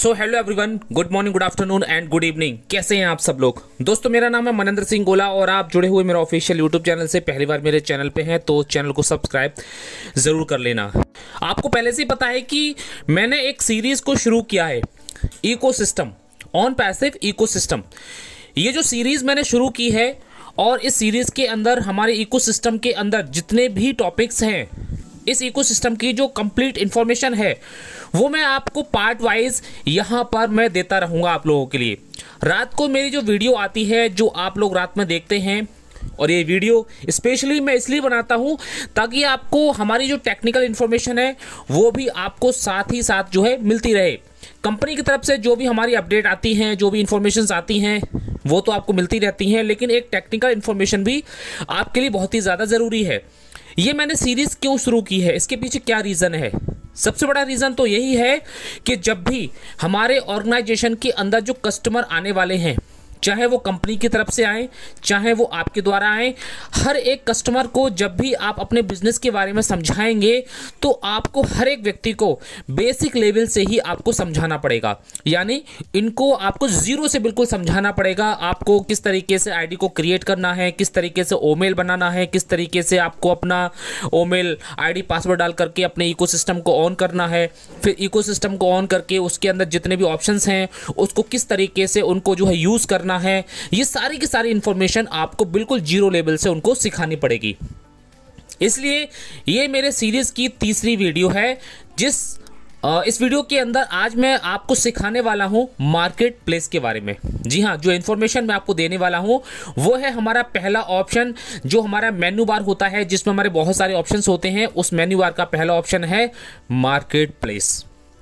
so hello everyone good morning good afternoon and good evening कैसे हैं आप सब लोग दोस्तों मेरा नाम है मनेंद्र सिंह गोला और आप जुड़े हुए मेरे ऑफिशियल यूट्यूब चैनल से पहली बार मेरे चैनल पे हैं तो चैनल को सब्सक्राइब ज़रूर कर लेना आपको पहले से ही पता है कि मैंने एक सीरीज़ को शुरू किया है सिस्टम ऑन पैसिव सिस्टम ये जो सीरीज़ मैंने शुरू की है और इस सीरीज़ के अंदर हमारे सिस्टम के अंदर जितने भी टॉपिक्स हैं इस इकोसिस्टम की जो कंप्लीट इंफॉर्मेशन है वो मैं आपको पार्ट वाइज यहाँ पर मैं देता रहूँगा आप लोगों के लिए रात को मेरी जो वीडियो आती है जो आप लोग रात में देखते हैं और ये वीडियो स्पेशली मैं इसलिए बनाता हूँ ताकि आपको हमारी जो टेक्निकल इन्फॉर्मेशन है वो भी आपको साथ ही साथ जो है मिलती रहे कंपनी की तरफ से जो भी हमारी अपडेट आती हैं जो भी इन्फॉर्मेशन आती हैं वो तो आपको मिलती रहती हैं लेकिन एक टेक्निकल इन्फॉर्मेशन भी आपके लिए बहुत ही ज़्यादा ज़रूरी है ये मैंने सीरीज़ क्यों शुरू की है इसके पीछे क्या रीज़न है सबसे बड़ा रीज़न तो यही है कि जब भी हमारे ऑर्गेनाइजेशन के अंदर जो कस्टमर आने वाले हैं चाहे वो कंपनी की तरफ से आए चाहे वो आपके द्वारा आए हर एक कस्टमर को जब भी आप अपने बिजनेस के बारे में समझाएंगे तो आपको हर एक व्यक्ति को बेसिक लेवल से ही आपको समझाना पड़ेगा यानी इनको आपको ज़ीरो से बिल्कुल समझाना पड़ेगा आपको किस तरीके से आईडी को क्रिएट करना है किस तरीके से ओमेल बनाना है किस तरीके से आपको अपना ओमेल आईडी पासवर्ड डाल करके अपने इको को ऑन करना है फिर इको को ऑन करके उसके अंदर जितने भी ऑप्शन हैं उसको किस तरीके से उनको जो है यूज़ करना करना है ये सारी की सारी इन्फॉर्मेशन आपको बिल्कुल जीरो लेवल से उनको सिखानी पड़ेगी इसलिए ये मेरे सीरीज़ की तीसरी वीडियो है जिस इस वीडियो के अंदर आज मैं आपको सिखाने वाला हूँ मार्केट प्लेस के बारे में जी हाँ जो इन्फॉर्मेशन मैं आपको देने वाला हूँ वो है हमारा पहला ऑप्शन जो हमारा मेन्यू बार होता है जिसमें हमारे बहुत सारे ऑप्शंस होते हैं उस मेन्यू बार का पहला ऑप्शन है मार्केट प्लेस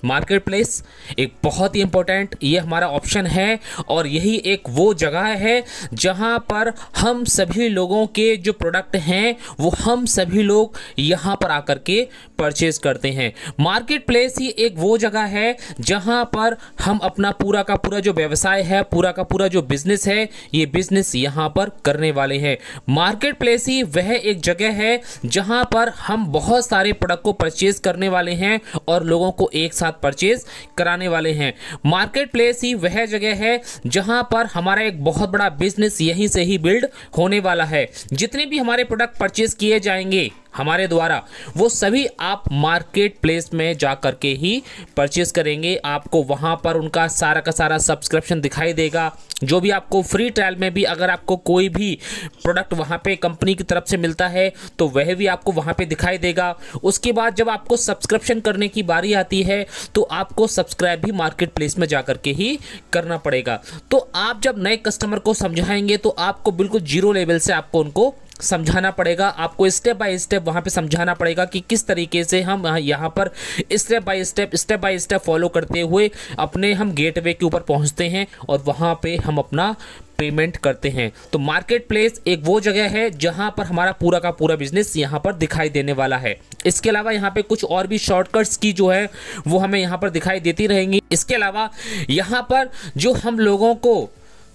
मार्केट प्लेस एक बहुत ही इम्पोर्टेंट ये हमारा ऑप्शन है और यही एक वो जगह है जहाँ पर हम सभी लोगों के जो प्रोडक्ट हैं वो हम सभी लोग यहाँ पर आकर के परचेज़ करते हैं मार्केट प्लेस ही एक वो जगह है जहाँ पर हम अपना पूरा का पूरा जो व्यवसाय है पूरा का पूरा जो बिज़नेस है ये बिज़नेस यहाँ पर करने वाले हैं मार्केट प्लेस ही वह एक जगह है जहाँ पर हम बहुत सारे प्रोडक्ट को परचेज़ करने वाले हैं और लोगों को एक साथ साथ परचेज कराने वाले हैं मार्केट प्लेस ही वह जगह है जहां पर हमारा एक बहुत बड़ा बिजनेस यहीं से ही बिल्ड होने वाला है जितने भी हमारे प्रोडक्ट परचेज किए जाएंगे हमारे द्वारा वो सभी आप मार्केट प्लेस में जा कर के ही परचेज़ करेंगे आपको वहाँ पर उनका सारा का सारा सब्सक्रिप्शन दिखाई देगा जो भी आपको फ्री ट्रायल में भी अगर आपको कोई भी प्रोडक्ट वहाँ पे कंपनी की तरफ से मिलता है तो वह भी आपको वहाँ पे दिखाई देगा उसके बाद जब आपको सब्सक्रिप्शन करने की बारी आती है तो आपको सब्सक्राइब भी मार्केट प्लेस में जा के ही करना पड़ेगा तो आप जब नए कस्टमर को समझाएंगे तो आपको बिल्कुल जीरो लेवल से आपको उनको समझाना पड़ेगा आपको स्टेप बाय स्टेप वहाँ पे समझाना पड़ेगा कि किस तरीके से हम हाँ, यहाँ पर step by step step by step follow करते हुए अपने हम गेटवे के ऊपर पहुँचते हैं और वहाँ पे हम अपना पेमेंट करते हैं तो मार्केट प्लेस एक वो जगह है जहाँ पर हमारा पूरा का पूरा बिजनेस यहाँ पर दिखाई देने वाला है इसके अलावा यहाँ पे कुछ और भी शॉर्टकट्स की जो है वो हमें यहाँ पर दिखाई देती रहेंगी इसके अलावा यहाँ पर जो हम लोगों को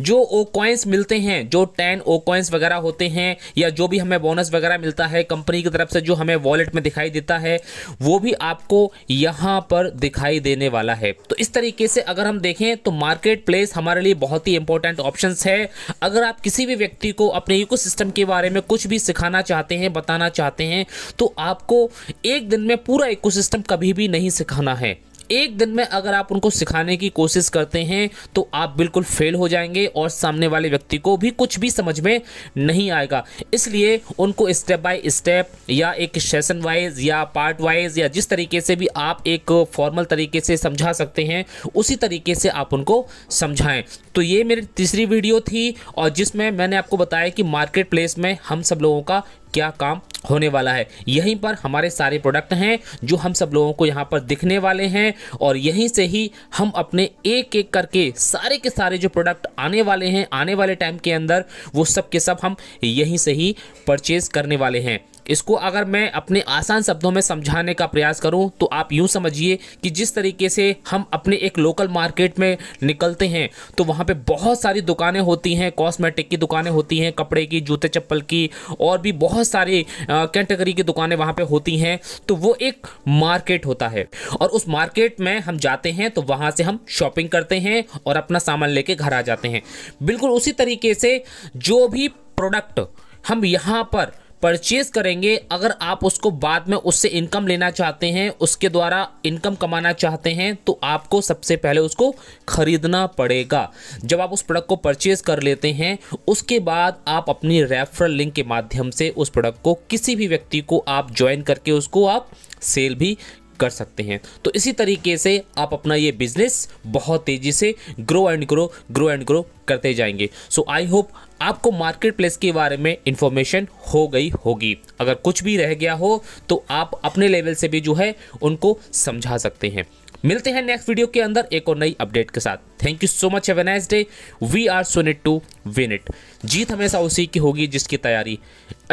जो ओ कॉइन्स मिलते हैं जो टेन ओ कॉइन्स वगैरह होते हैं या जो भी हमें बोनस वगैरह मिलता है कंपनी की तरफ से जो हमें वॉलेट में दिखाई देता है वो भी आपको यहाँ पर दिखाई देने वाला है तो इस तरीके से अगर हम देखें तो मार्केट प्लेस हमारे लिए बहुत ही इंपॉर्टेंट ऑप्शन है अगर आप किसी भी व्यक्ति को अपने इको सिस्टम के बारे में कुछ भी सिखाना चाहते हैं बताना चाहते हैं तो आपको एक दिन में पूरा इको कभी भी नहीं सिखाना है एक दिन में अगर आप उनको सिखाने की कोशिश करते हैं तो आप बिल्कुल फेल हो जाएंगे और सामने वाले व्यक्ति को भी कुछ भी समझ में नहीं आएगा इसलिए उनको स्टेप बाय स्टेप या एक सेशन वाइज या पार्ट वाइज या जिस तरीके से भी आप एक फॉर्मल तरीके से समझा सकते हैं उसी तरीके से आप उनको समझाएं तो ये मेरी तीसरी वीडियो थी और जिसमें मैंने आपको बताया कि मार्केट प्लेस में हम सब लोगों का क्या काम होने वाला है यहीं पर हमारे सारे प्रोडक्ट हैं जो हम सब लोगों को यहाँ पर दिखने वाले हैं और यहीं से ही हम अपने एक एक करके सारे के सारे जो प्रोडक्ट आने वाले हैं आने वाले टाइम के अंदर वो सब के सब हम यहीं से ही परचेज़ करने वाले हैं इसको अगर मैं अपने आसान शब्दों में समझाने का प्रयास करूं तो आप यूं समझिए कि जिस तरीके से हम अपने एक लोकल मार्केट में निकलते हैं तो वहां पे बहुत सारी दुकानें होती हैं कॉस्मेटिक की दुकानें होती हैं कपड़े की जूते चप्पल की और भी बहुत सारी कैटेगरी की दुकानें वहाँ पर होती हैं तो वो एक मार्केट होता है और उस मार्केट में हम जाते हैं तो वहाँ से हम शॉपिंग करते हैं और अपना सामान लेके घर आ जाते हैं बिल्कुल उसी तरीके से जो भी प्रोडक्ट हम यहाँ पर परचेज करेंगे अगर आप उसको बाद में उससे इनकम लेना चाहते हैं उसके द्वारा इनकम कमाना चाहते हैं तो आपको सबसे पहले उसको ख़रीदना पड़ेगा जब आप उस प्रोडक्ट को परचेज कर लेते हैं उसके बाद आप अपनी रेफरल लिंक के माध्यम से उस प्रोडक्ट को किसी भी व्यक्ति को आप ज्वाइन करके उसको आप सेल भी कर सकते हैं तो इसी तरीके से आप अपना ये बिजनेस बहुत तेज़ी से grow and grow grow and grow करते जाएंगे सो आई होप आपको मार्केट प्लेस के बारे में इंफॉर्मेशन हो गई होगी अगर कुछ भी रह गया हो तो आप अपने लेवल से भी जो है उनको समझा सकते हैं मिलते हैं नेक्स्ट वीडियो के अंदर एक और नई अपडेट के साथ thank you so much nice day we are sonnet to win it जीत हमेशा उसी की होगी जिसकी तैयारी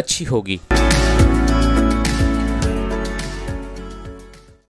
अच्छी होगी